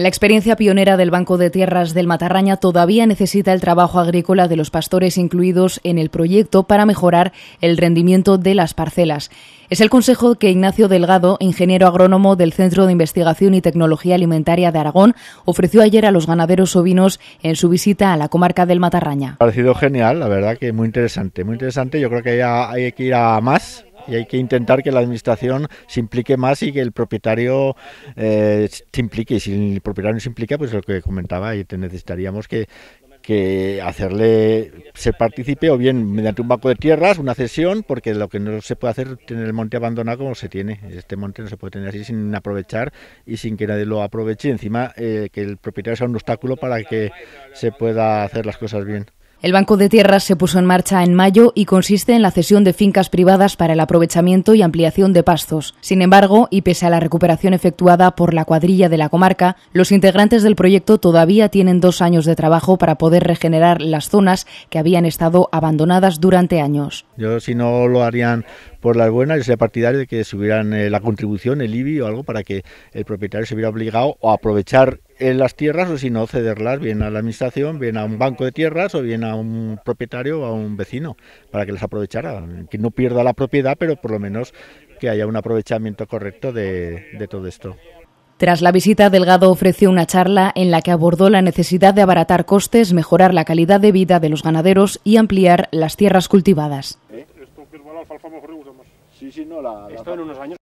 La experiencia pionera del Banco de Tierras del Matarraña todavía necesita el trabajo agrícola de los pastores incluidos en el proyecto para mejorar el rendimiento de las parcelas. Es el consejo que Ignacio Delgado, ingeniero agrónomo del Centro de Investigación y Tecnología Alimentaria de Aragón, ofreció ayer a los ganaderos ovinos en su visita a la comarca del Matarraña. Ha parecido genial, la verdad que muy interesante, muy interesante. Yo creo que hay que ir a más y hay que intentar que la administración se implique más y que el propietario eh, se implique. Y si el propietario no se implica, pues lo que comentaba, y necesitaríamos que, hacerle se participe o bien mediante un banco de tierras, una cesión, porque lo que no se puede hacer es tener el monte abandonado como se tiene. Este monte no se puede tener así sin aprovechar y sin que nadie lo aproveche. y Encima, eh, que el propietario sea un obstáculo para que se pueda hacer las cosas bien. El Banco de Tierras se puso en marcha en mayo y consiste en la cesión de fincas privadas para el aprovechamiento y ampliación de pastos. Sin embargo, y pese a la recuperación efectuada por la cuadrilla de la comarca, los integrantes del proyecto todavía tienen dos años de trabajo para poder regenerar las zonas que habían estado abandonadas durante años. Yo si no lo harían por las buenas, yo sería partidario de que subieran eh, la contribución, el IBI o algo, para que el propietario se hubiera obligado a aprovechar eh, las tierras o si no cederlas bien a la administración, bien a un banco de tierras o bien a un propietario o a un vecino para que las aprovechara, que no pierda la propiedad, pero por lo menos que haya un aprovechamiento correcto de todo esto. Tras la visita, Delgado ofreció una charla en la que abordó la necesidad de abaratar costes, mejorar la calidad de vida de los ganaderos y ampliar las tierras cultivadas alfalfa mejor le gusta más. Sí, sí, no, la... Esto en unos años...